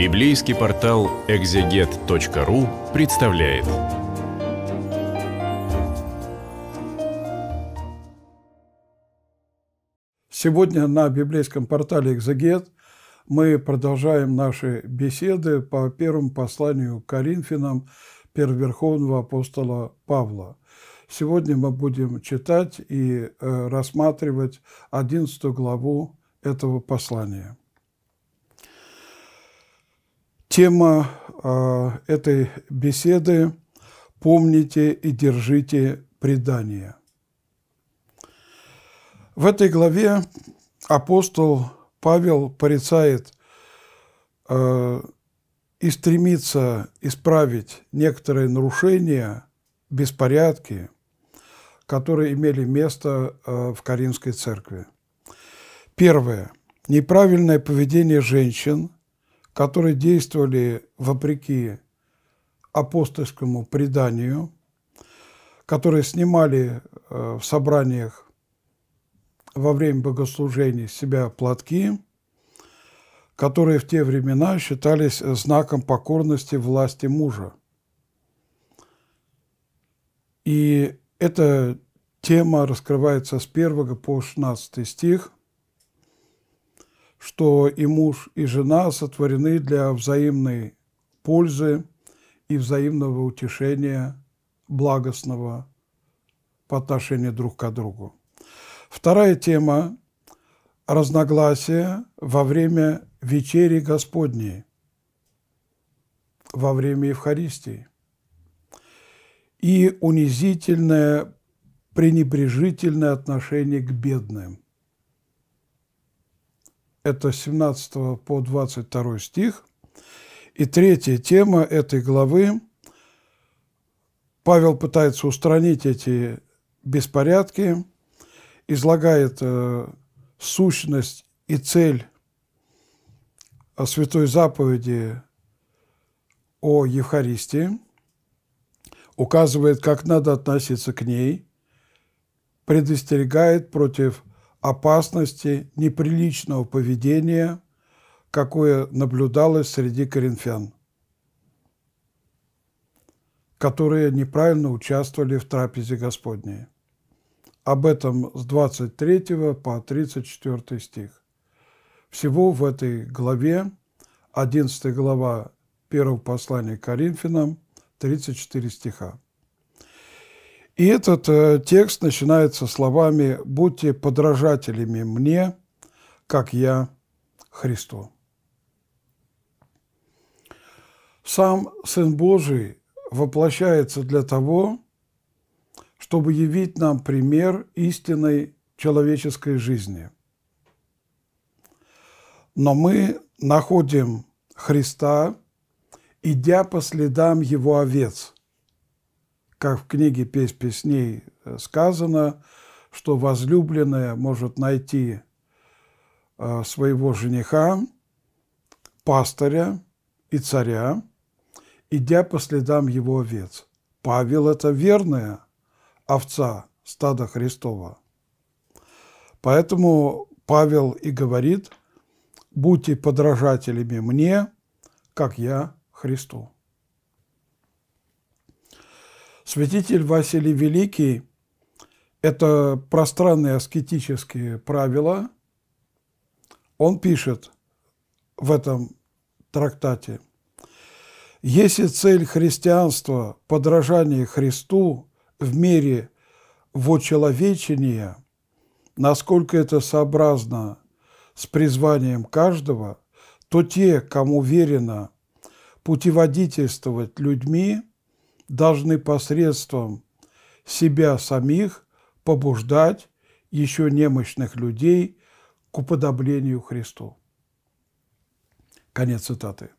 Библейский портал экзегет.ру представляет. Сегодня на библейском портале «Экзегет» мы продолжаем наши беседы по первому посланию к Коринфянам первоверховного апостола Павла. Сегодня мы будем читать и э, рассматривать 11 главу этого послания. Тема э, этой беседы – «Помните и держите предание». В этой главе апостол Павел порицает э, и стремится исправить некоторые нарушения, беспорядки, которые имели место э, в Каримской церкви. Первое. Неправильное поведение женщин – которые действовали вопреки апостольскому преданию, которые снимали э, в собраниях во время богослужений себя платки, которые в те времена считались знаком покорности власти мужа. И эта тема раскрывается с 1 по 16 стих – что и муж, и жена сотворены для взаимной пользы и взаимного утешения благостного по отношению друг к другу. Вторая тема – разногласия во время вечери Господней, во время Евхаристии и унизительное, пренебрежительное отношение к бедным – это 17 по 22 стих. И третья тема этой главы. Павел пытается устранить эти беспорядки, излагает э, сущность и цель о э, святой заповеди о Евхаристии, указывает, как надо относиться к ней, предостерегает против опасности неприличного поведения, какое наблюдалось среди коринфян, которые неправильно участвовали в трапезе Господней. Об этом с 23 по 34 стих. Всего в этой главе, 11 глава первого послания Коринфянам, 34 стиха. И этот э, текст начинается словами «Будьте подражателями мне, как я Христу». Сам Сын Божий воплощается для того, чтобы явить нам пример истинной человеческой жизни. Но мы находим Христа, идя по следам Его овец – как в книге «Песнь песней» сказано, что возлюбленная может найти а, своего жениха, пастыря и царя, идя по следам его овец. Павел – это верная овца стада Христова. Поэтому Павел и говорит, будьте подражателями мне, как я Христу. Святитель Василий Великий – это пространные аскетические правила. Он пишет в этом трактате. Если цель христианства – подражание Христу в мире вочеловечения, насколько это сообразно с призванием каждого, то те, кому верено путеводительствовать людьми – должны посредством себя самих побуждать еще немощных людей к уподоблению Христу. Конец цитаты.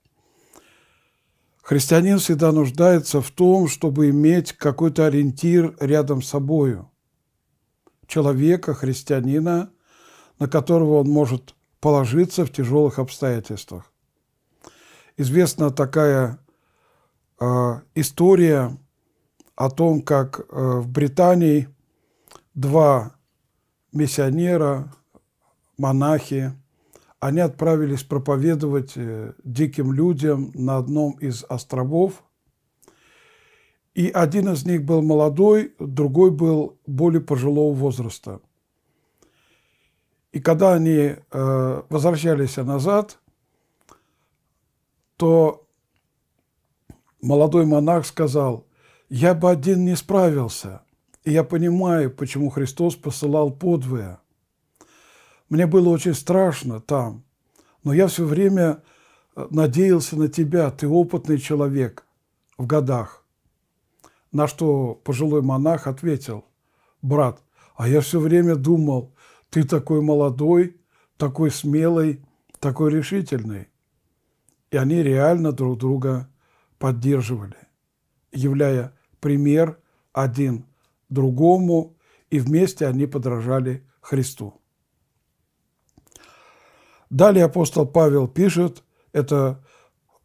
Христианин всегда нуждается в том, чтобы иметь какой-то ориентир рядом с собою, человека, христианина, на которого он может положиться в тяжелых обстоятельствах. Известна такая Э, история о том, как э, в Британии два миссионера, монахи, они отправились проповедовать э, диким людям на одном из островов. И один из них был молодой, другой был более пожилого возраста. И когда они возвращались назад, то Молодой монах сказал, «Я бы один не справился, и я понимаю, почему Христос посылал подвое. Мне было очень страшно там, но я все время э, надеялся на тебя, ты опытный человек в годах». На что пожилой монах ответил, «Брат, а я все время думал, ты такой молодой, такой смелый, такой решительный». И они реально друг друга поддерживали, являя пример один другому, и вместе они подражали Христу. Далее апостол Павел пишет, это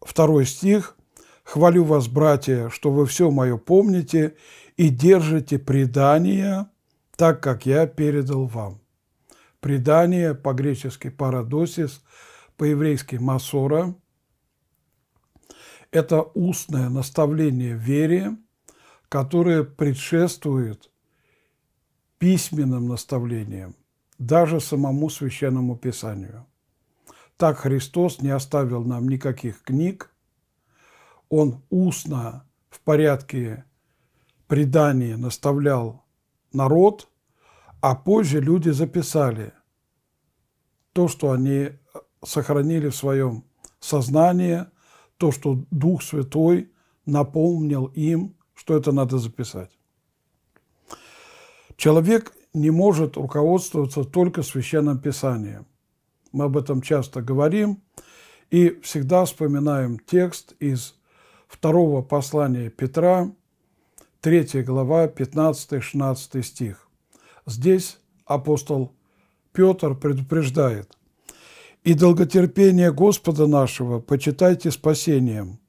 второй стих, «Хвалю вас, братья, что вы все мое помните и держите предание, так как я передал вам». Предание по-гречески «парадосис», по-еврейски «масора», это устное наставление в вере, которое предшествует письменным наставлениям, даже самому священному писанию. Так Христос не оставил нам никаких книг, он устно в порядке предания наставлял народ, а позже люди записали то, что они сохранили в своем сознании, то, что Дух Святой напомнил им, что это надо записать. Человек не может руководствоваться только Священным Писанием. Мы об этом часто говорим и всегда вспоминаем текст из второго послания Петра, 3 глава, 15-16 стих. Здесь апостол Петр предупреждает, и долготерпение Господа нашего почитайте спасением.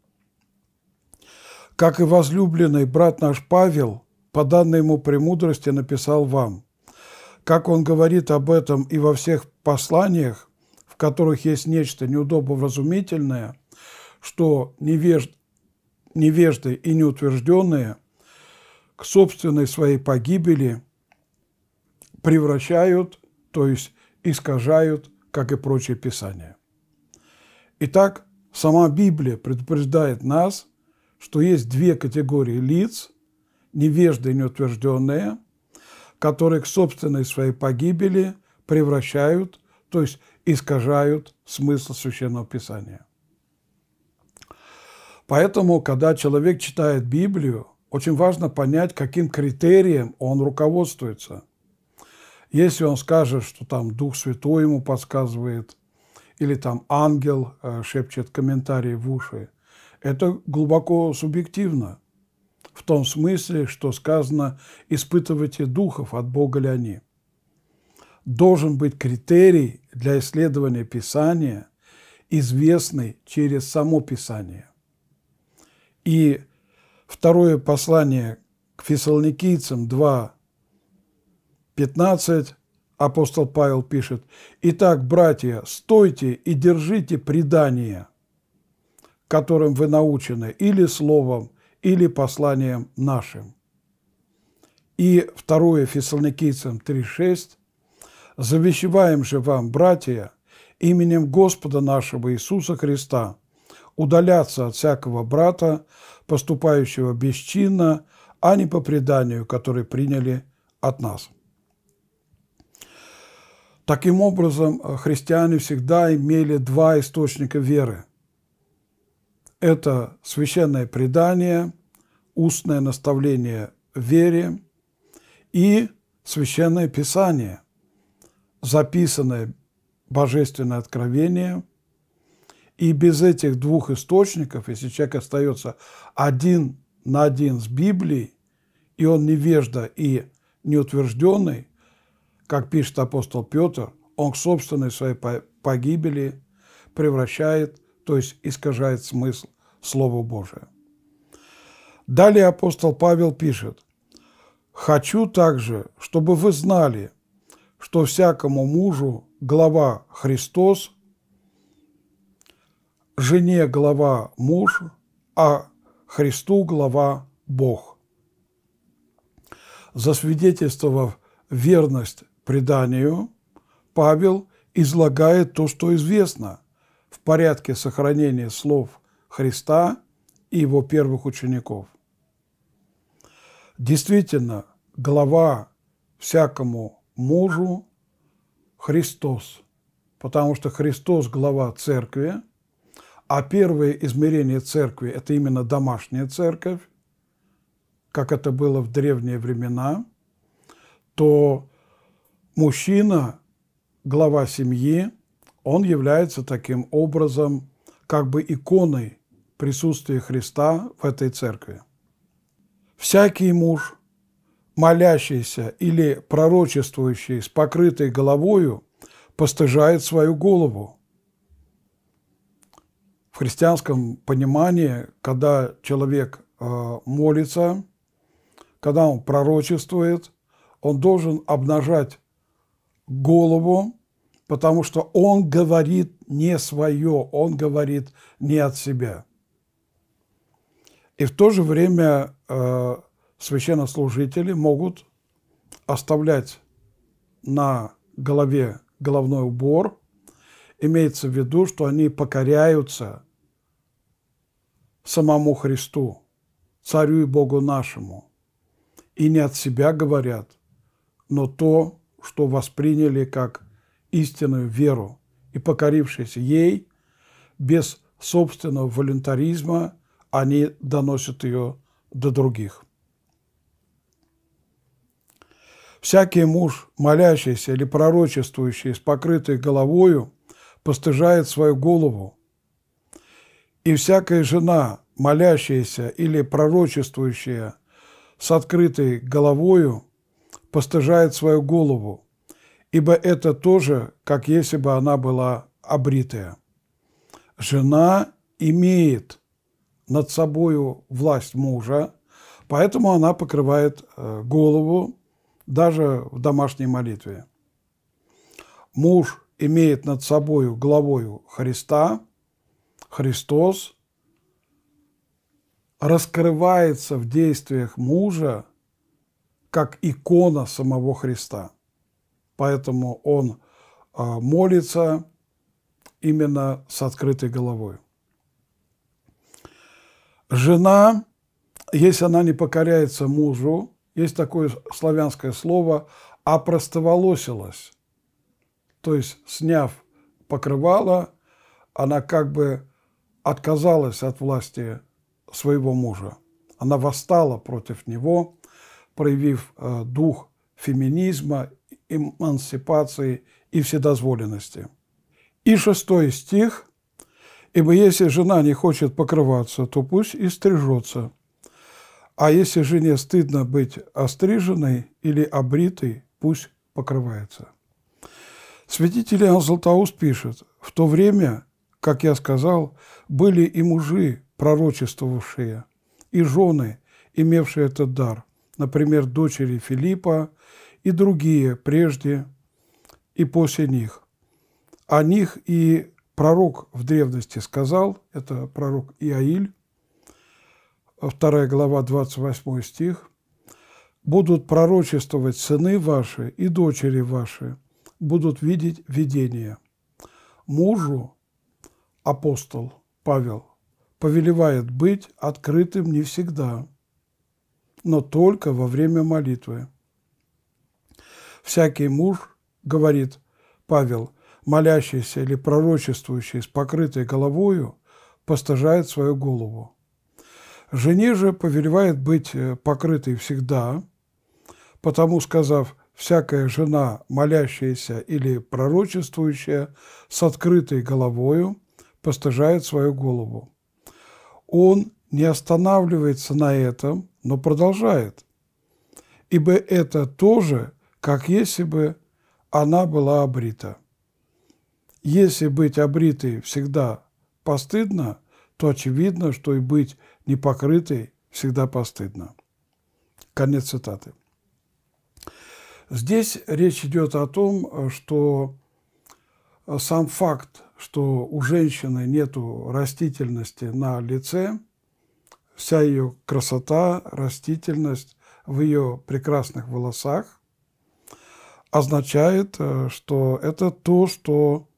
Как и возлюбленный брат наш Павел, по данной ему премудрости написал вам, как он говорит об этом и во всех посланиях, в которых есть нечто неудобовразумительное, что невежд, невежды и неутвержденные к собственной своей погибели превращают, то есть искажают – как и прочие писания. Итак, сама Библия предупреждает нас, что есть две категории лиц, невежды и неутвержденные, которые к собственной своей погибели превращают, то есть искажают смысл Священного Писания. Поэтому, когда человек читает Библию, очень важно понять, каким критерием он руководствуется – если он скажет, что там Дух Святой ему подсказывает, или там ангел э, шепчет комментарии в уши, это глубоко субъективно, в том смысле, что сказано «испытывайте духов, от Бога ли они». Должен быть критерий для исследования Писания, известный через само Писание. И второе послание к фессалоникийцам 2, 15 апостол Павел пишет, «Итак, братья, стойте и держите предание, которым вы научены, или словом, или посланием нашим». И 2 Фессалоникийцам 3,6 «Завещеваем же вам, братья, именем Господа нашего Иисуса Христа, удаляться от всякого брата, поступающего бесчинно, а не по преданию, которое приняли от нас». Таким образом, э, христиане всегда имели два источника веры. Это священное предание, устное наставление вере и священное писание, записанное божественное откровение. И без этих двух источников, если человек остается один на один с Библией, и он невежда и неутвержденный, как пишет апостол Петр, он к собственной своей погибели превращает, то есть искажает смысл Слова Божия. Далее апостол Павел пишет, «Хочу также, чтобы вы знали, что всякому мужу глава Христос, жене глава муж, а Христу глава Бог». Засвидетельствовав верность преданию Павел излагает то, что известно в порядке сохранения слов Христа и его первых учеников. Действительно, глава всякому мужу Христос, потому что Христос – глава церкви, а первое измерение церкви – это именно домашняя церковь, как это было в древние времена, то мужчина, глава семьи, он является таким образом как бы иконой присутствия Христа в этой церкви. Всякий муж, молящийся или пророчествующий с покрытой головою, постыжает свою голову. В христианском понимании, когда человек э, молится, когда он пророчествует, он должен обнажать голову, потому что он говорит не свое, он говорит не от себя. И в то же время э, священнослужители могут оставлять на голове головной убор. Имеется в виду, что они покоряются самому Христу, Царю и Богу нашему. И не от себя говорят, но то, что восприняли как истинную веру и, покорившись ей, без собственного волюнтаризма они доносят ее до других. Всякий муж, молящийся или пророчествующий с покрытой головою, постыжает свою голову. И всякая жена, молящаяся или пророчествующая с открытой головою, постыжает свою голову, ибо это тоже, как если бы она была обритая. Жена имеет над собою власть мужа, поэтому она покрывает э, голову даже в домашней молитве. Муж имеет над собою главою Христа, Христос раскрывается в действиях мужа – как икона самого Христа. Поэтому он а, молится именно с открытой головой. Жена, если она не покоряется мужу, есть такое славянское слово «опростоволосилась». То есть, сняв покрывало, она как бы отказалась от власти своего мужа. Она восстала против него, проявив э, дух феминизма, эмансипации и вседозволенности. И шестой стих. «Ибо если жена не хочет покрываться, то пусть и стрижется, а если жене стыдно быть остриженной или обритой, пусть покрывается». Святитель Иоанн Златоуст пишет, «В то время, как я сказал, были и мужи, пророчествовавшие, и жены, имевшие этот дар, например, дочери Филиппа и другие прежде и после них. О них и пророк в древности сказал, это пророк Иаиль, 2 глава, 28 стих, «Будут пророчествовать сыны ваши и дочери ваши, будут видеть видение». Мужу апостол Павел повелевает быть открытым не всегда – но только во время молитвы. Всякий муж, говорит Павел, молящийся или пророчествующий с покрытой головою, постажает свою голову. Жене же повелевает быть э, покрытой всегда, потому, сказав «всякая жена, молящаяся или пророчествующая, с открытой головою, постажает свою голову». Он не останавливается на этом, но продолжает. Ибо это тоже, как если бы она была обрита. Если быть обритой всегда постыдно, то очевидно, что и быть непокрытой всегда постыдно. Конец цитаты. Здесь речь идет о том, что э, сам факт, что у женщины нет растительности на лице, вся ее красота, растительность в ее прекрасных волосах означает, э, что это то, что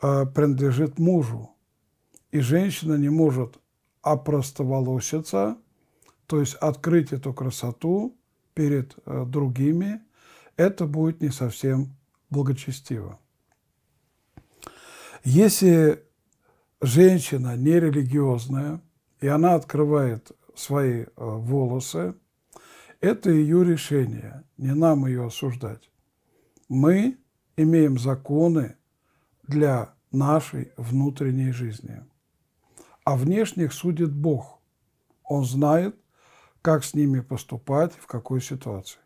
э, принадлежит мужу. И женщина не может опростоволоситься, то есть открыть эту красоту перед э, другими, это будет не совсем благочестиво. Если женщина нерелигиозная, и она открывает свои э, волосы, это ее решение, не нам ее осуждать. Мы имеем законы для нашей внутренней жизни. А внешних судит Бог. Он знает, как с ними поступать, в какой ситуации.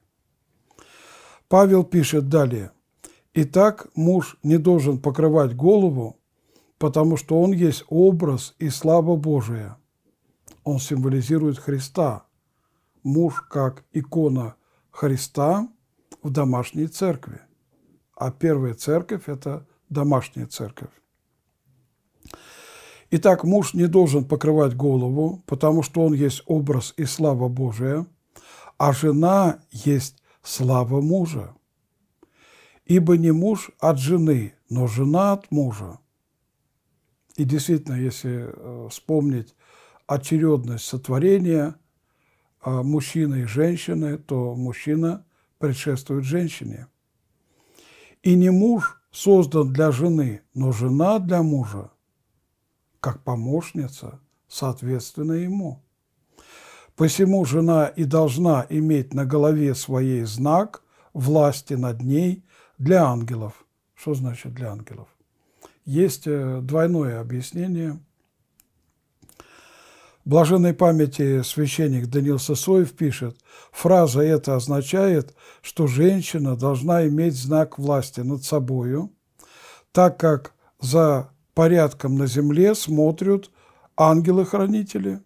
Павел пишет далее. Итак, муж не должен покрывать голову, потому что он есть образ и слава Божия – он символизирует Христа. Муж как икона Христа в домашней церкви. А первая церковь – это домашняя церковь. Итак, муж не должен покрывать голову, потому что он есть образ и слава Божия, а жена есть слава мужа. Ибо не муж от жены, но жена от мужа. И действительно, если э, вспомнить очередность сотворения а, мужчины и женщины, то мужчина предшествует женщине. И не муж создан для жены, но жена для мужа, как помощница, соответственно ему. Посему жена и должна иметь на голове своей знак власти над ней для ангелов. Что значит для ангелов? Есть э, двойное объяснение – блаженной памяти священник Данил Сысоев пишет, фраза эта означает, что женщина должна иметь знак власти над собою, так как за порядком на земле смотрят ангелы-хранители,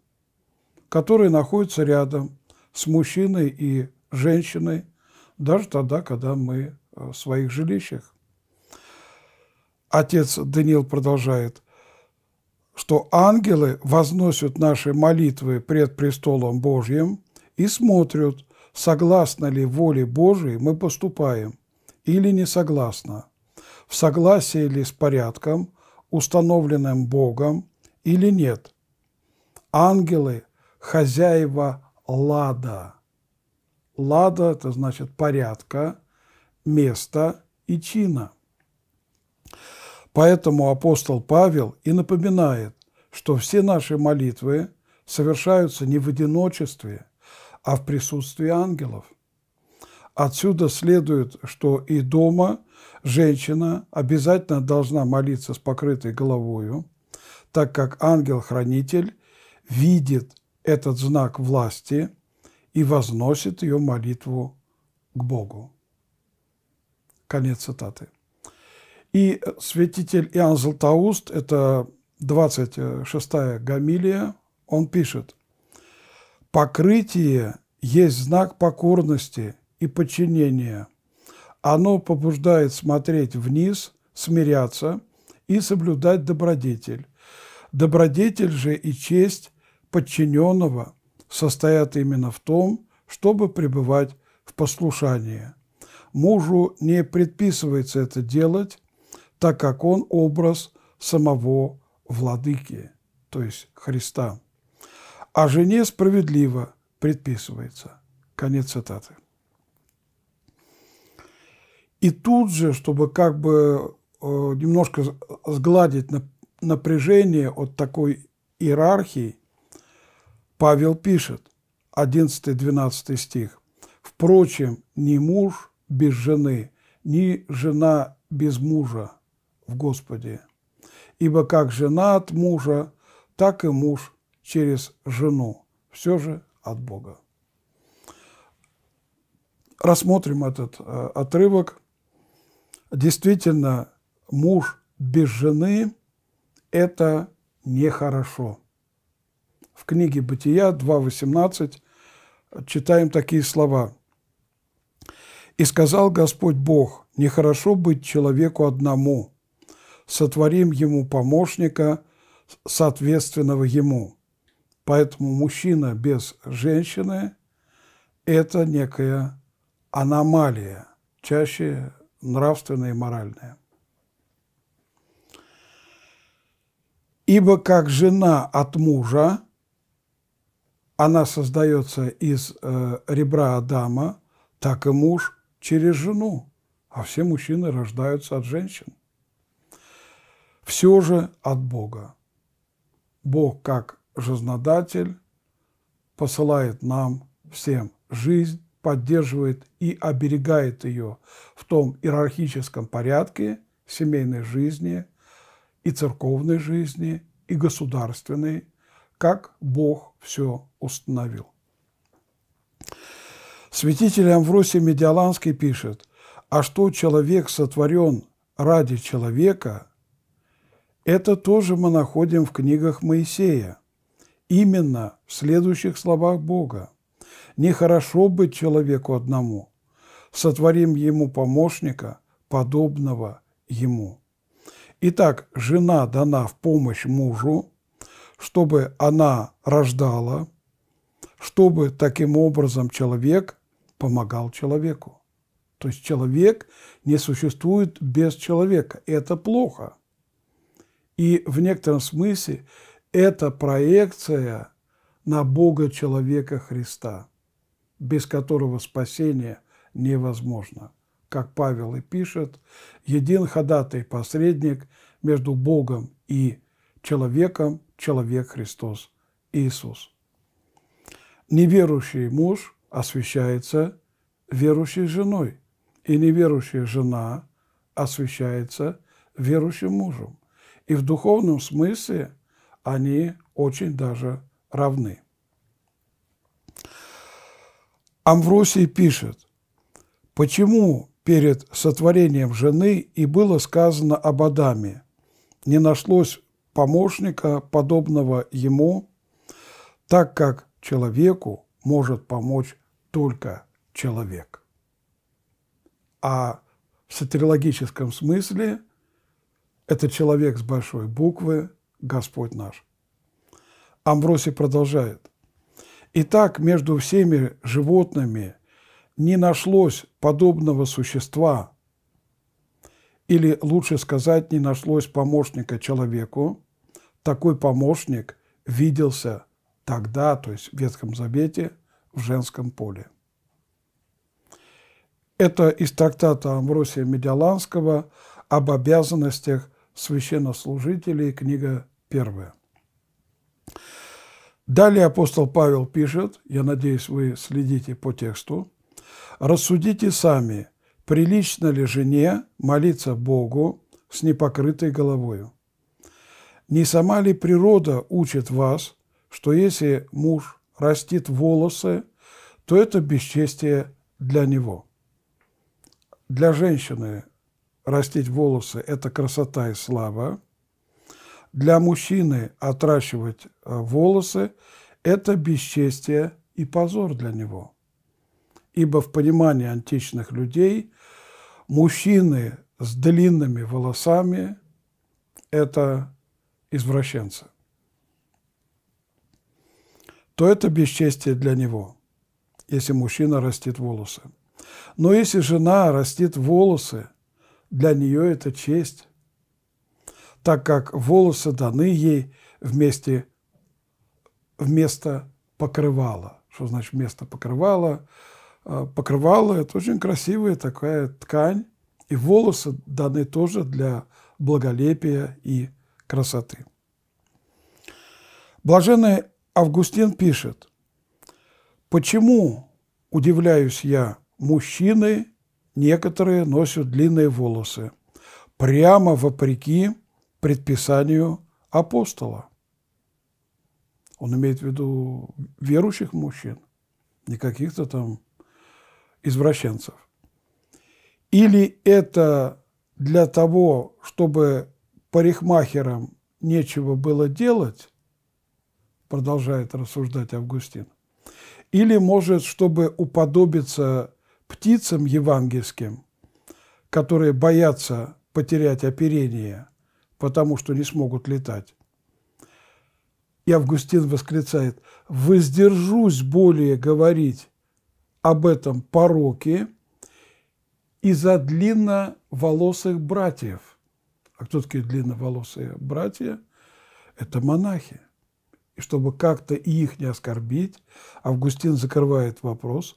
которые находятся рядом с мужчиной и женщиной, даже тогда, когда мы э, в своих жилищах. Отец Даниил продолжает что ангелы возносят наши молитвы пред престолом Божьим и смотрят, согласно ли воле Божией мы поступаем или не согласно, в согласии ли с порядком, установленным Богом или нет. Ангелы – хозяева лада. Лада – это значит порядка, места и чина. Поэтому апостол Павел и напоминает, что все наши молитвы совершаются не в одиночестве, а в присутствии ангелов. Отсюда следует, что и дома женщина обязательно должна молиться с покрытой головою, так как ангел-хранитель видит этот знак власти и возносит ее молитву к Богу. Конец цитаты. И э, святитель Иоанн Златоуст, это 26-я Гамилия, он пишет, «Покрытие есть знак покорности и подчинения. Оно побуждает смотреть вниз, смиряться и соблюдать добродетель. Добродетель же и честь подчиненного состоят именно в том, чтобы пребывать в послушании. Мужу не предписывается это делать, так как он образ самого владыки, то есть Христа. «А жене справедливо предписывается». Конец цитаты. И тут же, чтобы как бы э, немножко сгладить напряжение от такой иерархии, Павел пишет, 11-12 стих, «Впрочем, ни муж без жены, ни жена без мужа, в Господе. Ибо как жена от мужа, так и муж через жену, все же от Бога. Рассмотрим этот э, отрывок. Действительно, муж без жены – это нехорошо. В книге «Бытия» 2.18 читаем такие слова. «И сказал Господь Бог, нехорошо быть человеку одному – сотворим ему помощника, соответственного ему. Поэтому мужчина без женщины – это некая аномалия, чаще нравственная и моральная. Ибо как жена от мужа, она создается из э, ребра Адама, так и муж через жену, а все мужчины рождаются от женщин все же от Бога. Бог, как жизнодатель, посылает нам всем жизнь, поддерживает и оберегает ее в том иерархическом порядке семейной жизни и церковной жизни, и государственной, как Бог все установил. Святитель Амвросий Медиаланский пишет, «А что человек сотворен ради человека, это тоже мы находим в книгах Моисея. Именно в следующих словах Бога. «Нехорошо быть человеку одному. Сотворим ему помощника, подобного ему». Итак, жена дана в помощь мужу, чтобы она рождала, чтобы таким образом человек помогал человеку. То есть человек не существует без человека. Это плохо. И в некотором смысле это проекция на Бога человека Христа, без которого спасение невозможно. Как Павел и пишет, един ходатай посредник между Богом и человеком – человек Христос Иисус. Неверующий муж освящается верующей женой, и неверующая жена освящается верующим мужем. И в духовном смысле они очень даже равны. Амвросий пишет, почему перед сотворением жены и было сказано об Адаме, не нашлось помощника, подобного ему, так как человеку может помочь только человек. А в сатирологическом смысле это человек с большой буквы, Господь наш. Амбросий продолжает. Итак, между всеми животными не нашлось подобного существа, или лучше сказать, не нашлось помощника человеку. Такой помощник виделся тогда, то есть в Ветхом Завете, в женском поле. Это из трактата Амвросия Медиаланского об обязанностях священнослужителей, книга первая. Далее апостол Павел пишет, я надеюсь, вы следите по тексту, «Рассудите сами, прилично ли жене молиться Богу с непокрытой головою? Не сама ли природа учит вас, что если муж растит волосы, то это бесчестие для него?» Для женщины растить волосы – это красота и слава. Для мужчины отращивать э, волосы – это бесчестие и позор для него. Ибо в понимании античных людей мужчины с длинными волосами – это извращенцы. То это бесчестие для него, если мужчина растит волосы. Но если жена растит волосы – для нее это честь, так как волосы даны ей вместе, вместо покрывала. Что значит вместо покрывала? А, покрывало – это очень красивая такая ткань, и волосы даны тоже для благолепия и красоты. Блаженный Августин пишет, «Почему, удивляюсь я, мужчины – некоторые носят длинные волосы, прямо вопреки предписанию апостола. Он имеет в виду верующих мужчин, не каких-то там извращенцев. Или это для того, чтобы парикмахерам нечего было делать, продолжает рассуждать Августин, или, может, чтобы уподобиться птицам евангельским, которые боятся потерять оперение, потому что не смогут летать. И Августин восклицает, «Воздержусь более говорить об этом пороке из-за длинноволосых братьев». А кто такие длинноволосые братья? Это монахи. И чтобы как-то их не оскорбить, Августин закрывает вопрос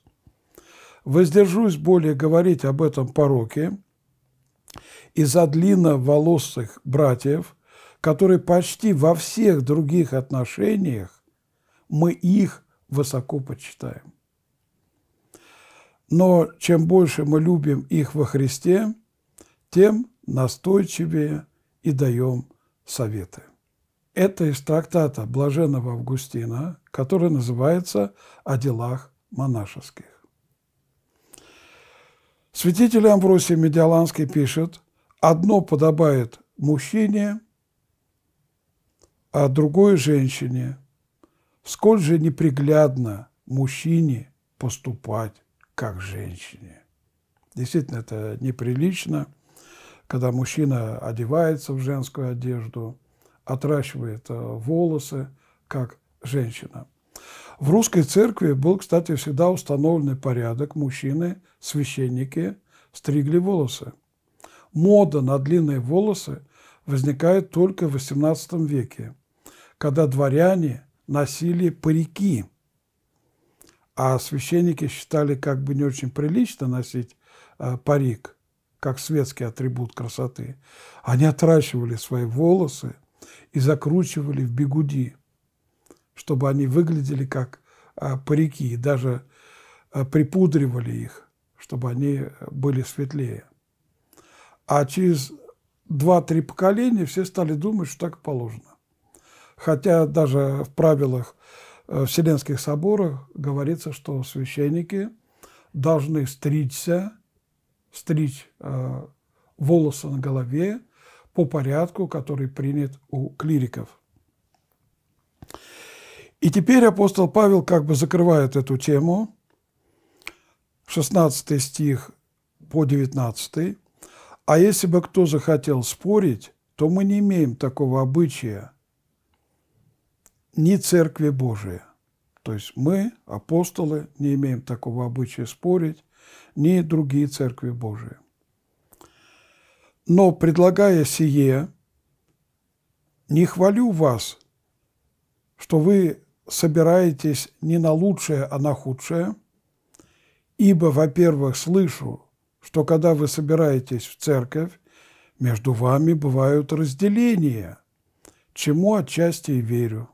Воздержусь более говорить об этом пороке из-за длинноволосых братьев, которые почти во всех других отношениях мы их высоко почитаем. Но чем больше мы любим их во Христе, тем настойчивее и даем советы. Это из трактата Блаженного Августина, который называется «О делах монашеских». Святитель Амвросий Медиаланский пишет, одно подобает мужчине, а другое – женщине. Сколь же неприглядно мужчине поступать как женщине. Действительно, это неприлично, когда мужчина одевается в женскую одежду, отращивает э, волосы, как женщина – в русской церкви был, кстати, всегда установленный порядок. Мужчины, священники стригли волосы. Мода на длинные волосы возникает только в XVIII веке, когда дворяне носили парики, а священники считали как бы не очень прилично носить э, парик, как светский атрибут красоты. Они отращивали свои волосы и закручивали в бигуди – чтобы они выглядели как а, парики, даже а, припудривали их, чтобы они э, были светлее. А через 2-3 поколения все стали думать, что так положено. Хотя даже в правилах э, Вселенских соборов говорится, что священники должны стричься, стричь а, волосы на голове по порядку, который принят у клириков. И теперь апостол Павел как бы закрывает эту тему, 16 стих по 19. «А если бы кто захотел спорить, то мы не имеем такого обычая ни Церкви Божией». То есть мы, апостолы, не имеем такого обычая спорить, ни другие Церкви Божии. Но, предлагая сие, не хвалю вас, что вы собираетесь не на лучшее, а на худшее, ибо, во-первых, слышу, что когда вы собираетесь в церковь, между вами бывают разделения, чему отчасти и верю.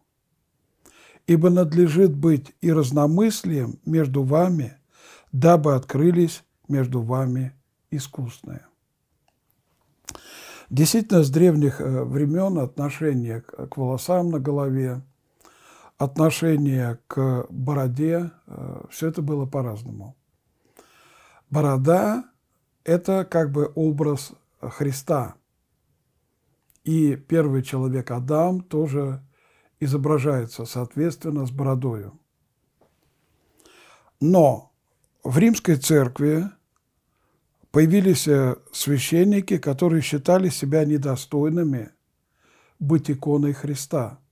Ибо надлежит быть и разномыслием между вами, дабы открылись между вами искусные. Действительно, с древних э, времен отношение к волосам на голове – отношение к бороде, э, все это было по-разному. Борода – это как бы образ Христа. И первый человек Адам тоже изображается, соответственно, с бородою. Но в римской церкви появились э, священники, которые считали себя недостойными быть иконой Христа –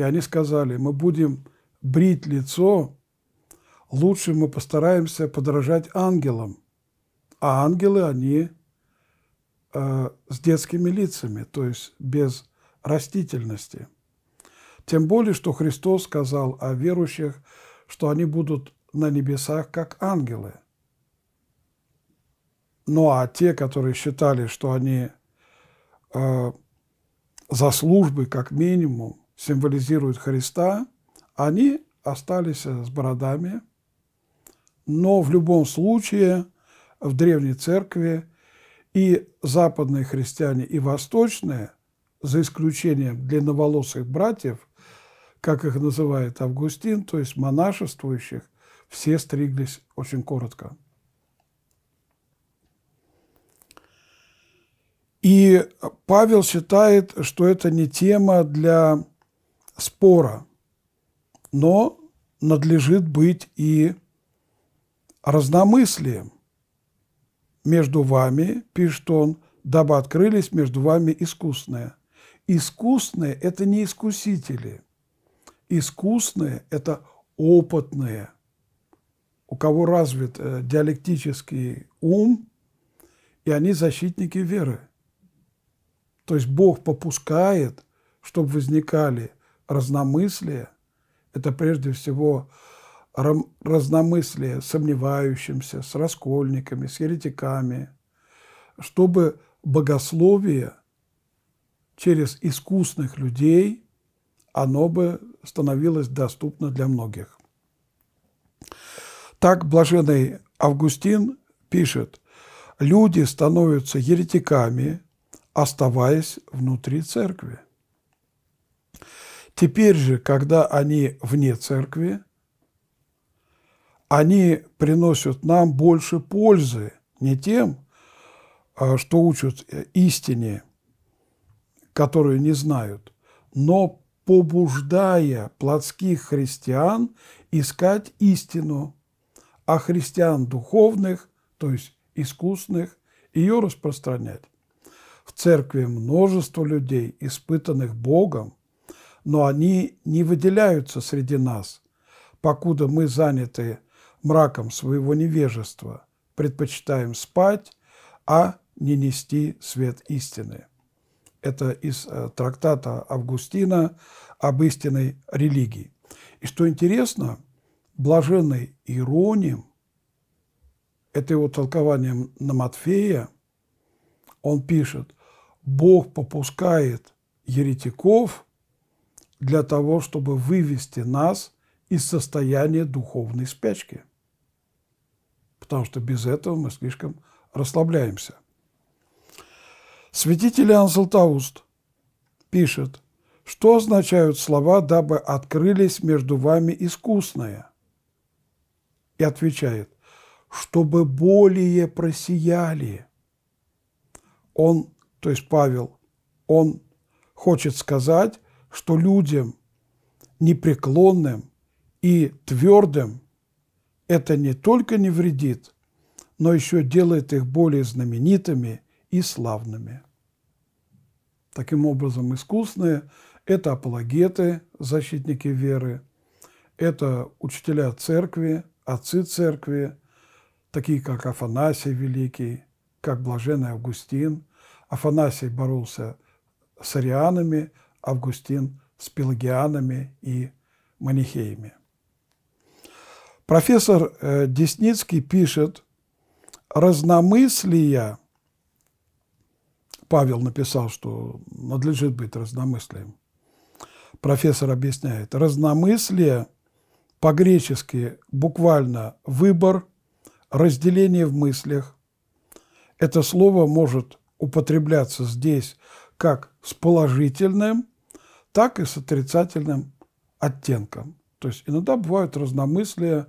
и они сказали, мы будем брить лицо, лучше мы постараемся подражать ангелам. А ангелы, они э, с детскими лицами, то есть без растительности. Тем более, что Христос сказал о верующих, что они будут на небесах, как ангелы. Ну а те, которые считали, что они э, за службы, как минимум, символизируют Христа, они остались с бородами, но в любом случае в Древней Церкви и западные христиане, и восточные, за исключением длинноволосых братьев, как их называет Августин, то есть монашествующих, все стриглись очень коротко. И Павел считает, что это не тема для спора, но надлежит быть и разномыслием. Между вами, пишет он, дабы открылись между вами искусные. Искусные – это не искусители. Искусные – это опытные. У кого развит э, диалектический ум, и они защитники веры. То есть Бог попускает, чтобы возникали – разномыслие – это прежде всего разномыслие с сомневающимся, с раскольниками, с еретиками, чтобы богословие через искусных людей, оно бы становилось доступно для многих. Так блаженный Августин пишет, люди становятся еретиками, оставаясь внутри церкви. Теперь же, когда они вне церкви, они приносят нам больше пользы не тем, а, что учат э, истине, которую не знают, но побуждая плотских христиан искать истину, а христиан духовных, то есть искусных, ее распространять. В церкви множество людей, испытанных Богом, но они не выделяются среди нас, покуда мы заняты мраком своего невежества, предпочитаем спать, а не нести свет истины. Это из э, трактата Августина об истинной религии. И что интересно, блаженный Иероним, это его толкование на Матфея, он пишет, Бог попускает еретиков – для того, чтобы вывести нас из состояния духовной спячки. Потому что без этого мы слишком расслабляемся. Святитель Иоанн Златоуст пишет, что означают слова, дабы открылись между вами искусные? И отвечает, чтобы более просияли. Он, то есть Павел, он хочет сказать, что людям непреклонным и твердым это не только не вредит, но еще делает их более знаменитыми и славными. Таким образом, искусные – это апологеты, защитники веры, это учителя церкви, отцы церкви, такие как Афанасий Великий, как Блаженный Августин. Афанасий боролся с арианами, Августин с пелагианами и манихеями. Профессор э, Десницкий пишет, разномыслия, Павел написал, что надлежит быть разномыслием, профессор объясняет, разномыслие по-гречески буквально выбор, разделение в мыслях. Это слово может употребляться здесь как с положительным, так и с отрицательным оттенком. То есть иногда бывают разномыслия,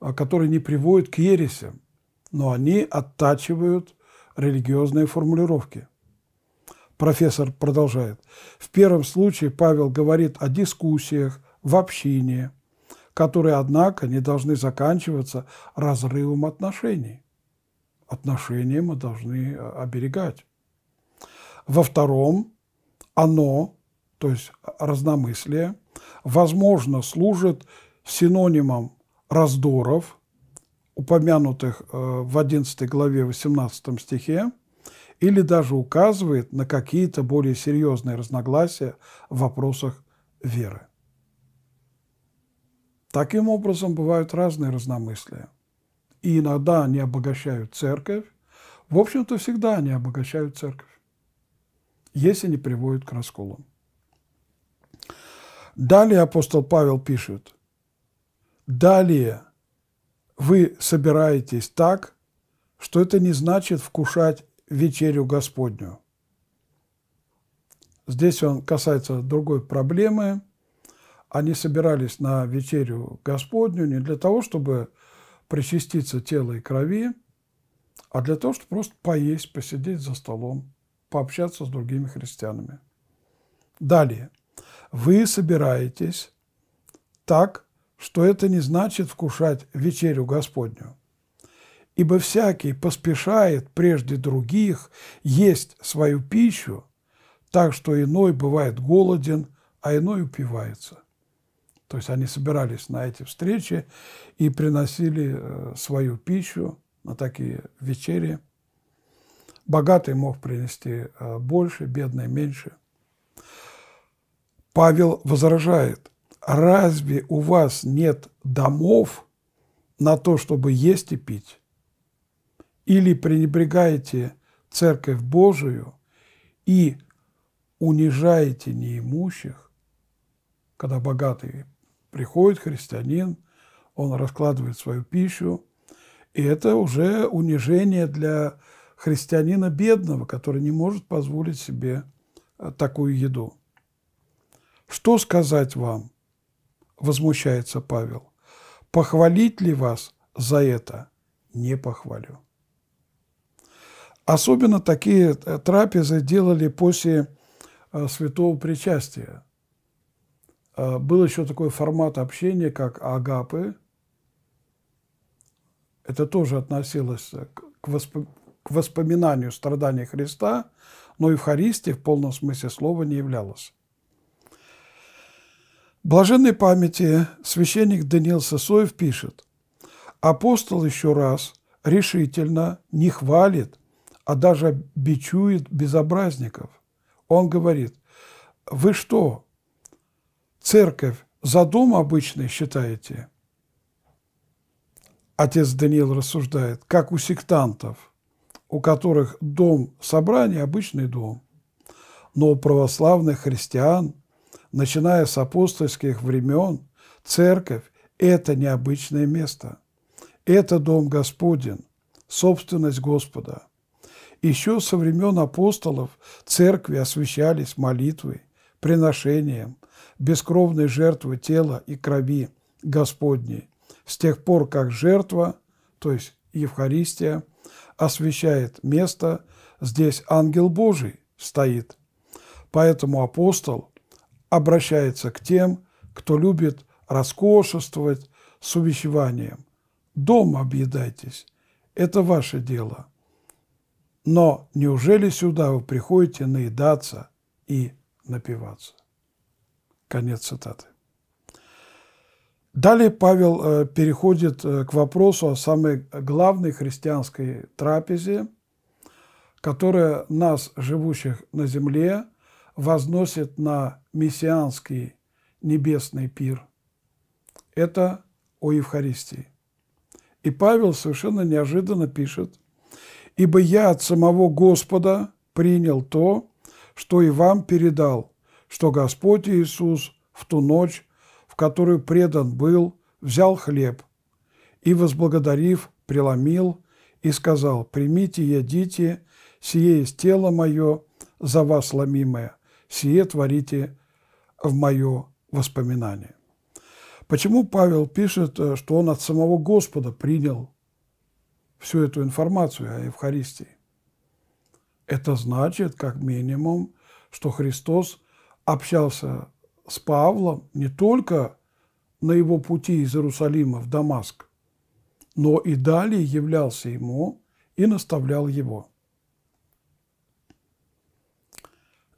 а, которые не приводят к ересям, но они оттачивают религиозные формулировки. Профессор продолжает. В первом случае Павел говорит о дискуссиях в общине, которые, однако, не должны заканчиваться разрывом отношений. Отношения мы должны а, оберегать. Во втором, оно то есть разномыслие, возможно, служит синонимом раздоров, упомянутых э, в 11 главе 18 стихе, или даже указывает на какие-то более серьезные разногласия в вопросах веры. Таким образом, бывают разные разномыслия. И иногда они обогащают церковь. В общем-то, всегда они обогащают церковь, если не приводят к расколам. Далее апостол Павел пишет, далее вы собираетесь так, что это не значит вкушать вечерю Господню. Здесь он касается другой проблемы. Они собирались на вечерю Господню не для того, чтобы причаститься тела и крови, а для того, чтобы просто поесть, посидеть за столом, пообщаться с другими христианами. Далее – вы собираетесь так, что это не значит вкушать вечерю Господню. Ибо всякий поспешает прежде других есть свою пищу, так что иной бывает голоден, а иной упивается. То есть они собирались на эти встречи и приносили э, свою пищу на такие вечери. Богатый мог принести э, больше, бедный – меньше – Павел возражает, разве у вас нет домов на то, чтобы есть и пить? Или пренебрегаете Церковь Божию и унижаете неимущих, когда богатый приходит христианин, он раскладывает свою пищу, и это уже унижение для христианина бедного, который не может позволить себе э, такую еду. «Что сказать вам?» – возмущается Павел. «Похвалить ли вас за это? Не похвалю». Особенно такие э, трапезы делали после э, святого причастия. Э, был еще такой формат общения, как агапы. Это тоже относилось к, восп... к воспоминанию страданий Христа, но Евхаристия в полном смысле слова не являлась. Блаженной памяти священник Даниил Сосоев пишет, «Апостол еще раз решительно не хвалит, а даже бичует безобразников. Он говорит, вы что, церковь за дом обычный считаете? Отец Даниил рассуждает, как у сектантов, у которых дом собрания – обычный дом, но у православных христиан – начиная с апостольских времен, церковь – это необычное место. Это дом Господен, собственность Господа. Еще со времен апостолов церкви освящались молитвой, приношением, бескровной жертвы тела и крови Господней, с тех пор, как жертва, то есть Евхаристия, освящает место, здесь ангел Божий стоит. Поэтому апостол обращается к тем, кто любит роскошествовать с увещеванием. Дом объедайтесь, это ваше дело. Но неужели сюда вы приходите наедаться и напиваться? Конец цитаты. Далее Павел э, переходит э, к вопросу о самой главной христианской трапезе, которая нас, живущих на земле, возносит на мессианский небесный пир. Это о Евхаристии. И Павел совершенно неожиданно пишет, «Ибо я от самого Господа принял то, что и вам передал, что Господь Иисус в ту ночь, в которую предан был, взял хлеб и, возблагодарив, преломил и сказал, «Примите, едите, сие есть тело мое за вас ломимое, сие творите в мое воспоминание». Почему Павел пишет, э, что он от самого Господа принял всю эту информацию о Евхаристии? Это значит, как минимум, что Христос общался с Павлом не только на его пути из Иерусалима в Дамаск, но и далее являлся ему и наставлял его.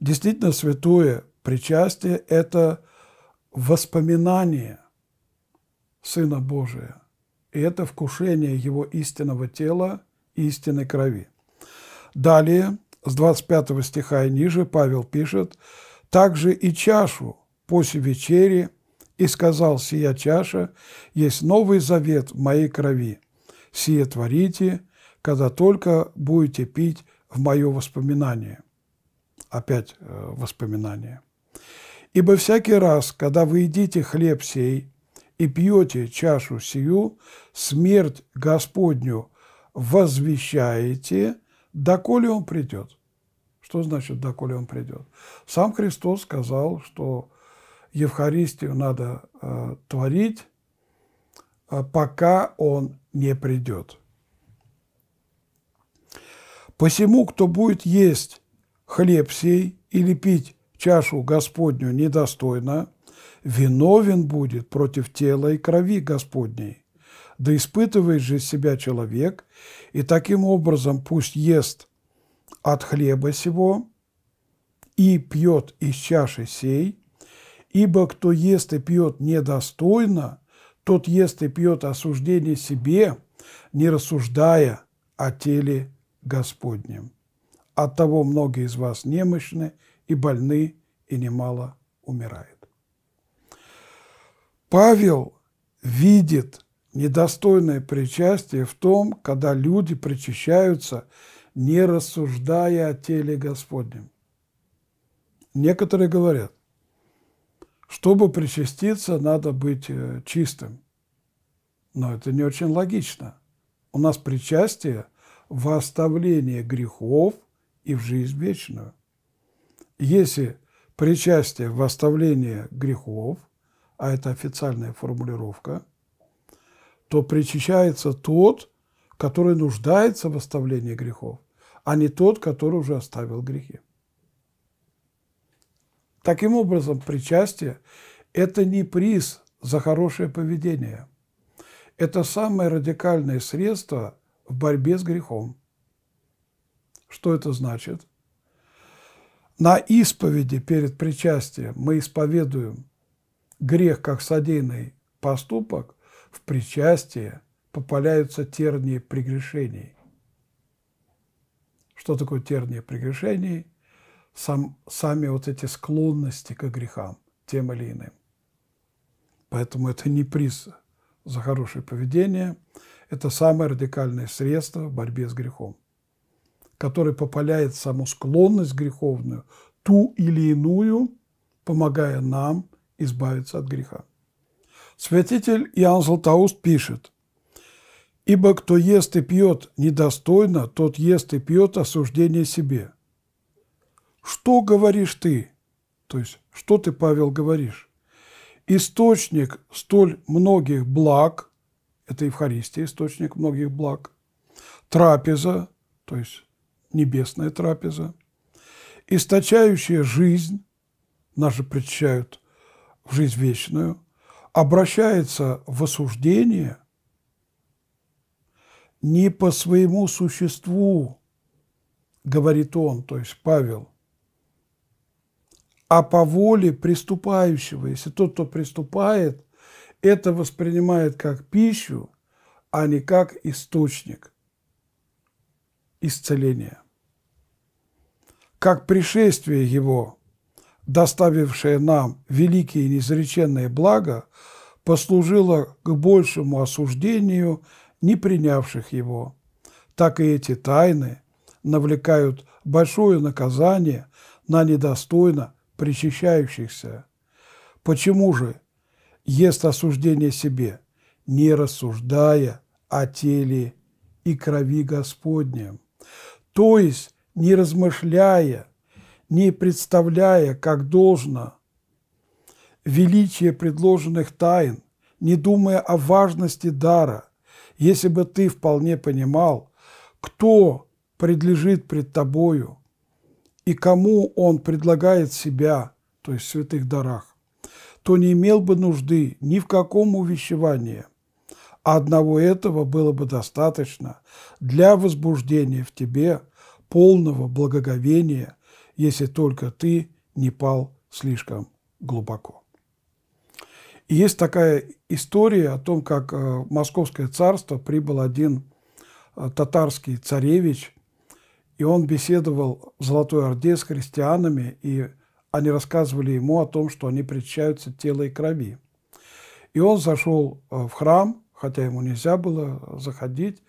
Действительно, святое причастие – это воспоминание Сына Божия, и это вкушение Его истинного тела и истинной крови. Далее, с 25 стиха и ниже, Павел пишет, «Также и чашу после вечери, и сказал, сия чаша, есть новый завет в моей крови, сие творите, когда только будете пить в мое воспоминание» опять э, воспоминания. «Ибо всякий раз, когда вы едите хлеб сей и пьете чашу сию, смерть Господню возвещаете, доколе Он придет». Что значит «доколе Он придет»? Сам Христос сказал, что Евхаристию надо э, творить, э, пока Он не придет. Посему, кто будет есть хлеб сей или пить чашу Господню недостойно, виновен будет против тела и крови Господней. Да испытывает же себя человек, и таким образом пусть ест от хлеба сего и пьет из чаши сей, ибо кто ест и пьет недостойно, тот ест и пьет осуждение себе, не рассуждая о теле Господнем от того многие из вас немощны и больны, и немало умирает. Павел видит недостойное причастие в том, когда люди причащаются, не рассуждая о теле Господнем. Некоторые говорят, чтобы причаститься, надо быть э, чистым. Но это не очень логично. У нас причастие – восставление грехов и в жизнь вечную. Если причастие в оставление грехов, а это официальная формулировка, то причащается тот, который нуждается в оставлении грехов, а не тот, который уже оставил грехи. Таким образом, причастие – это не приз за хорошее поведение. Это самое радикальное средство в борьбе с грехом. Что это значит? На исповеди перед причастием мы исповедуем грех как содеянный поступок, в причастие попаляются тернии прегрешений. Что такое тернии прегрешений? Сам, сами вот эти склонности к грехам, тем или иным. Поэтому это не приз за хорошее поведение, это самое радикальное средство в борьбе с грехом который попаляет саму склонность греховную, ту или иную, помогая нам избавиться от греха. Святитель Иоанн Златоуст пишет, «Ибо кто ест и пьет недостойно, тот ест и пьет осуждение себе». Что говоришь ты? То есть, что ты, Павел, говоришь? Источник столь многих благ – это Евхаристия, источник многих благ. Трапеза, то есть небесная трапеза, источающая жизнь, нас же причащают в жизнь вечную, обращается в осуждение не по своему существу, говорит он, то есть Павел, а по воле приступающего. Если тот, кто приступает, это воспринимает как пищу, а не как источник исцеления как пришествие Его, доставившее нам великие и незреченные блага, послужило к большему осуждению не принявших его, так и эти тайны навлекают большое наказание на недостойно причащающихся. Почему же ест осуждение себе, не рассуждая о теле и крови Господнем? То есть не размышляя, не представляя, как должно, величие предложенных тайн, не думая о важности дара, если бы ты вполне понимал, кто предлежит пред тобою и кому он предлагает себя, то есть в святых дарах, то не имел бы нужды ни в каком увещевании, а одного этого было бы достаточно для возбуждения в тебе – полного благоговения, если только ты не пал слишком глубоко. И есть такая история о том, как в э, Московское царство прибыл один э, татарский царевич, и он беседовал в Золотой Орде с христианами, и они рассказывали ему о том, что они причащаются тела и крови. И он зашел э, в храм, хотя ему нельзя было заходить,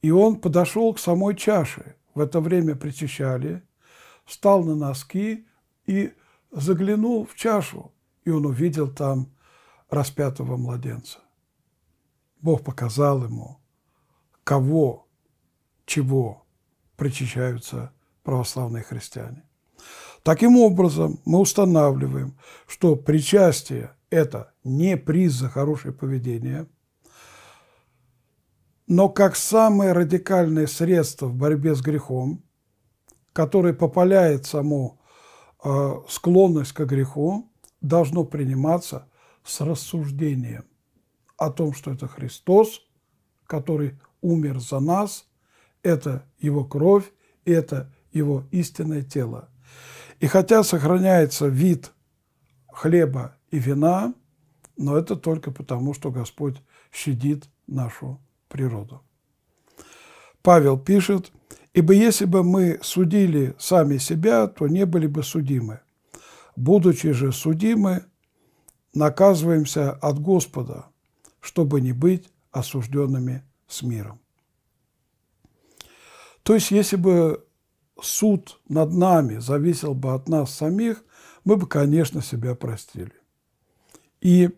и он подошел к самой чаше в это время причащали, встал на носки и заглянул в чашу, и он увидел там распятого младенца. Бог показал ему, кого, чего причащаются православные христиане. Таким образом, мы устанавливаем, что причастие – это не приз за хорошее поведение – но как самое радикальное средство в борьбе с грехом, которое попаляет саму а, склонность к греху, должно приниматься с рассуждением о том, что это Христос, который умер за нас, это Его кровь, это Его истинное тело. И хотя сохраняется вид хлеба и вина, но это только потому, что Господь щадит нашу природу. Павел пишет, «Ибо если бы мы судили сами себя, то не были бы судимы. Будучи же судимы, наказываемся от Господа, чтобы не быть осужденными с миром». То есть, если бы суд над нами зависел бы от нас самих, мы бы, конечно, себя простили. И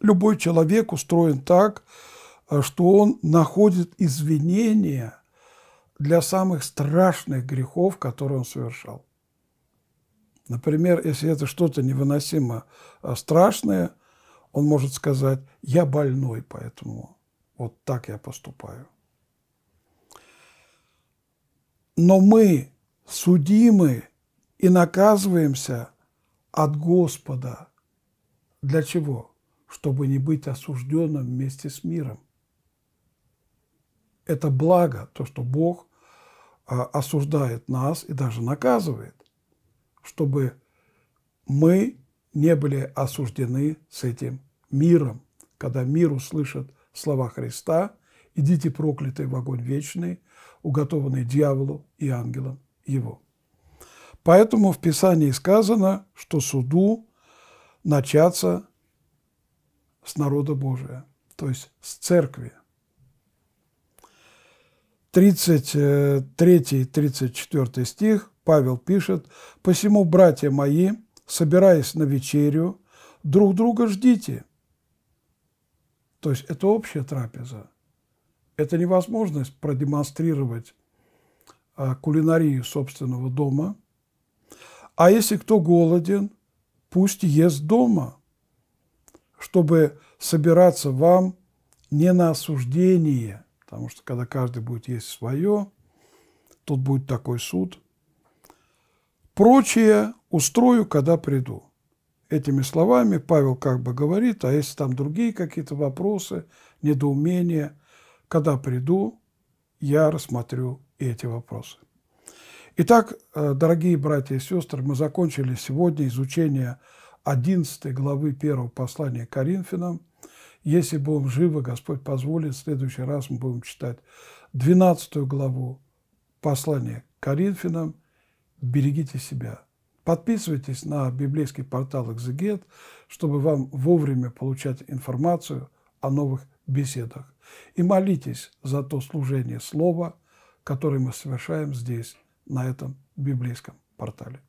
любой человек устроен так, что он находит извинения для самых страшных грехов, которые он совершал. Например, если это что-то невыносимо а, страшное, он может сказать, я больной, поэтому вот так я поступаю. Но мы судимы и наказываемся от Господа. Для чего? Чтобы не быть осужденным вместе с миром это благо, то, что Бог а, осуждает нас и даже наказывает, чтобы мы не были осуждены с этим миром. Когда мир услышит слова Христа, идите проклятые в огонь вечный, уготованный дьяволу и ангелам его. Поэтому в Писании сказано, что суду начаться с народа Божия, то есть с церкви – 33-34 э, стих Павел пишет, «Посему, братья мои, собираясь на вечерю, друг друга ждите». То есть это общая трапеза. Это невозможность продемонстрировать а, кулинарию собственного дома. А если кто голоден, пусть ест дома, чтобы собираться вам не на осуждение, Потому что когда каждый будет есть свое, тут будет такой суд. Прочее устрою, когда приду. Этими словами Павел как бы говорит, а если там другие какие-то вопросы, недоумения, когда приду, я рассмотрю эти вопросы. Итак, э, дорогие братья и сестры, мы закончили сегодня изучение 11 главы 1 послания Коринфянам – если будем живы, Господь позволит, в следующий раз мы будем читать 12 главу послания к Коринфянам. Берегите себя. Подписывайтесь на библейский портал «Экзегет», чтобы вам вовремя получать информацию о новых беседах. И молитесь за то служение Слова, которое мы совершаем здесь, на этом библейском портале.